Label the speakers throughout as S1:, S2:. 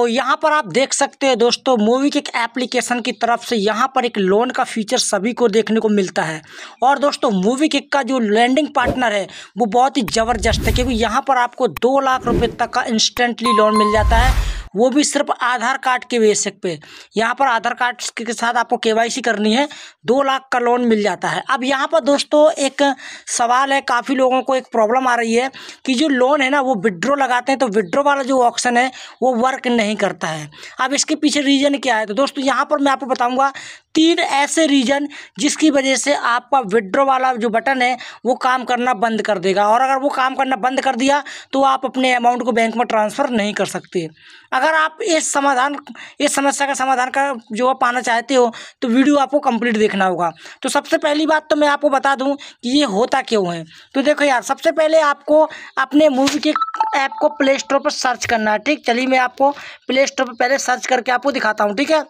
S1: तो यहाँ पर आप देख सकते हैं दोस्तों मूवी के एप्लीकेशन की तरफ से यहाँ पर एक लोन का फीचर सभी को देखने को मिलता है और दोस्तों मूवी किक का जो लैंडिंग पार्टनर है वो बहुत ही ज़बरदस्त है क्योंकि यहाँ पर आपको दो लाख रुपये तक का इंस्टेंटली लोन मिल जाता है वो भी सिर्फ आधार कार्ड के बेसिक पे यहाँ पर आधार कार्ड के साथ आपको केवाईसी करनी है दो लाख का लोन मिल जाता है अब यहाँ पर दोस्तों एक सवाल है काफ़ी लोगों को एक प्रॉब्लम आ रही है कि जो लोन है ना वो विड्रो लगाते हैं तो विड्रो वाला जो ऑप्शन है वो वर्क नहीं करता है अब इसके पीछे रीज़न क्या है तो दोस्तों यहाँ पर मैं आपको बताऊँगा तीन ऐसे रीज़न जिसकी वजह से आपका विड्रो वाला जो बटन है वो काम करना बंद कर देगा और अगर वो काम करना बंद कर दिया तो आप अपने अमाउंट को बैंक में ट्रांसफ़र नहीं कर सकते अगर आप इस समाधान इस समस्या का समाधान का जो आप पाना चाहते हो तो वीडियो आपको कंप्लीट देखना होगा तो सबसे पहली बात तो मैं आपको बता दूँ कि ये होता क्यों है तो देखो यार सबसे पहले आपको अपने मूवी के ऐप को प्ले स्टोर पर सर्च करना है ठीक चलिए मैं आपको प्ले स्टोर पर पहले सर्च करके आपको दिखाता हूँ ठीक है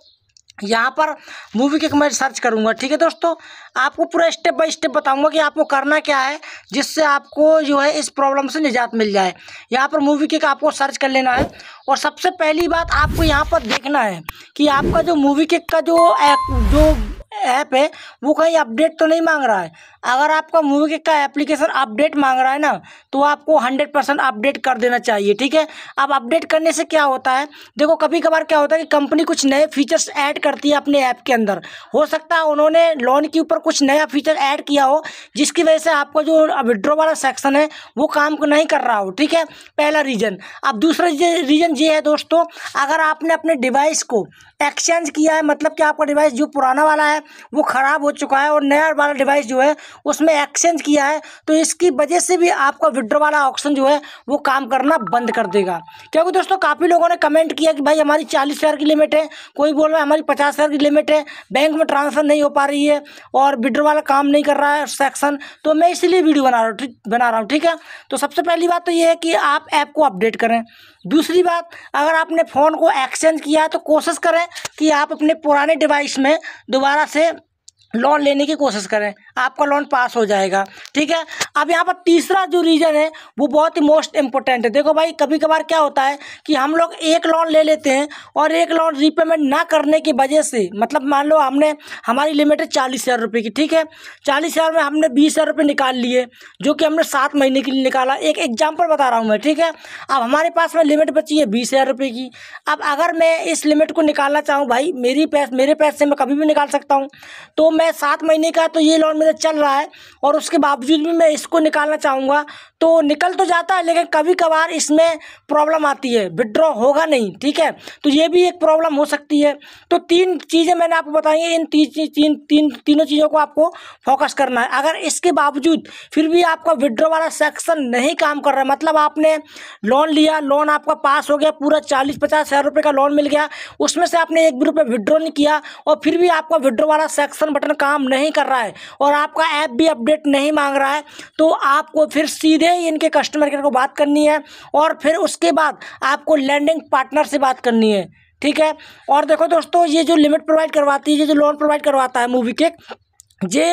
S1: यहाँ पर मूवी किक मैं सर्च करूँगा ठीक है दोस्तों आपको पूरा स्टेप बाय स्टेप बताऊँगा कि आपको करना क्या है जिससे आपको जो है इस प्रॉब्लम से निजात मिल जाए यहाँ पर मूवी किक आपको सर्च कर लेना है और सबसे पहली बात आपको यहाँ पर देखना है कि आपका जो मूवी किक का जो जो ऐप है वो कहीं अपडेट तो नहीं मांग रहा है अगर आपका मूवी का एप्लीकेशन अपडेट मांग रहा है ना तो आपको हंड्रेड परसेंट अपडेट कर देना चाहिए ठीक है अब अपडेट करने से क्या होता है देखो कभी कभार क्या होता है कि कंपनी कुछ नए फीचर्स ऐड करती है अपने ऐप के अंदर हो सकता है उन्होंने लोन के ऊपर कुछ नया फीचर ऐड किया हो जिसकी वजह से आपका जो विड्रो वाला सेक्शन है वो काम नहीं कर रहा हो ठीक है पहला रीज़न अब दूसरा रीज़न ये है दोस्तों अगर आपने अपने डिवाइस को एक्सचेंज किया है मतलब कि आपका डिवाइस जो पुराना वाला है वो ख़राब हो चुका है और नया वाला डिवाइस जो है उसमें एक्सचेंज किया है तो इसकी वजह से भी आपका विड्रो वाला ऑप्शन जो है वो काम करना बंद कर देगा क्योंकि दोस्तों काफ़ी लोगों ने कमेंट किया कि भाई हमारी चालीस हज़ार की लिमिट है कोई बोल रहा है हमारी पचास हज़ार की लिमिट है बैंक में ट्रांसफ़र नहीं हो पा रही है और विड्रो वाला काम नहीं कर रहा है सेक्शन तो मैं इसीलिए वीडियो बना रहा हूँ बना रहा हूँ ठीक है तो सबसे पहली बात तो ये है कि आप ऐप को अपडेट करें दूसरी बात अगर आपने फ़ोन को एक्सचेंज किया है तो कोशिश करें कि आप अपने पुराने डिवाइस में दोबारा से लोन लेने की कोशिश करें आपका लोन पास हो जाएगा ठीक है अब यहाँ पर तीसरा जो रीज़न है वो बहुत ही मोस्ट इम्पोर्टेंट है देखो भाई कभी कभार क्या होता है कि हम लोग एक लोन ले लेते हैं और एक लोन रीपेमेंट ना करने की वजह से मतलब मान लो हमने हमारी लिमिट है चालीस हज़ार रुपये की ठीक है चालीस हज़ार में हमने बीस हज़ार रुपये निकाल लिए जो कि हमने सात महीने के लिए निकाला एक एग्जाम्पल बता रहा हूँ मैं ठीक है अब हमारे पास में लिमिट बची है बीस हज़ार रुपये की अब अगर मैं इस लिमिट को निकालना चाहूँ भाई मेरी पैसे मेरे पैसे मैं कभी भी निकाल सकता हूँ तो मैं सात महीने का तो ये लोन मेरा चल रहा है और उसके बावजूद भी मैं इसको निकालना चाहूँगा तो निकल तो जाता है लेकिन कभी कभार इसमें प्रॉब्लम आती है विड्रॉ होगा नहीं ठीक है तो ये भी एक प्रॉब्लम हो सकती है तो तीन चीज़ें मैंने आपको बताई हैं इन तीन तीन तीन तीनों चीज़ों को आपको फोकस करना है अगर इसके बावजूद फिर भी आपका विड्रॉ वाला सेक्शन नहीं काम कर रहा है मतलब आपने लोन लिया लोन आपका पास हो गया पूरा चालीस पचास हज़ार रुपये का लोन मिल गया उसमें से आपने एक भी रुपये विड्रॉ नहीं किया और फिर भी आपका विड्रॉ वाला सेक्शन बटन फंक्शन काम नहीं कर रहा है और आपका ऐप भी अपडेट नहीं मांग रहा है तो आपको फिर सीधे ही इनके कस्टमर केयर को बात करनी है और फिर उसके बाद आपको लैंडिंग पार्टनर से बात करनी है ठीक है और देखो दोस्तों ये जो लिमिट प्रोवाइड करवाती है ये जो लोन प्रोवाइड करवाता है मूवी के जे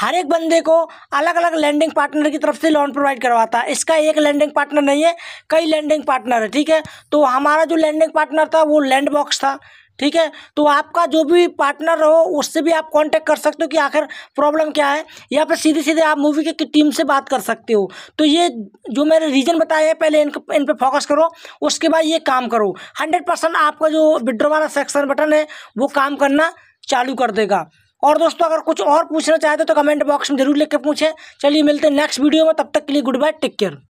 S1: हर एक बंदे को अलग अलग लैंडिंग पार्टनर की तरफ से लोन प्रोवाइड करवाता है इसका एक लैंडिंग पार्टनर नहीं है कई लैंडिंग पार्टनर है ठीक है तो हमारा जो लैंडिंग पार्टनर था वो लैंड बॉक्स था ठीक है तो आपका जो भी पार्टनर हो उससे भी आप कांटेक्ट कर सकते हो कि आखिर प्रॉब्लम क्या है या फिर सीधे सीधे आप मूवी के टीम से बात कर सकते हो तो ये जो मैंने रीज़न बताया है पहले इन इन पर फोकस करो उसके बाद ये काम करो हंड्रेड परसेंट आपका जो विड्रो वाला सेक्शन बटन है वो काम करना चालू कर देगा और दोस्तों अगर कुछ और पूछना चाहते हो तो कमेंट तो बॉक्स में जरूर लिख के पूछें चलिए मिलते हैं नेक्स्ट वीडियो में तब तक के लिए गुड बाय टेक केयर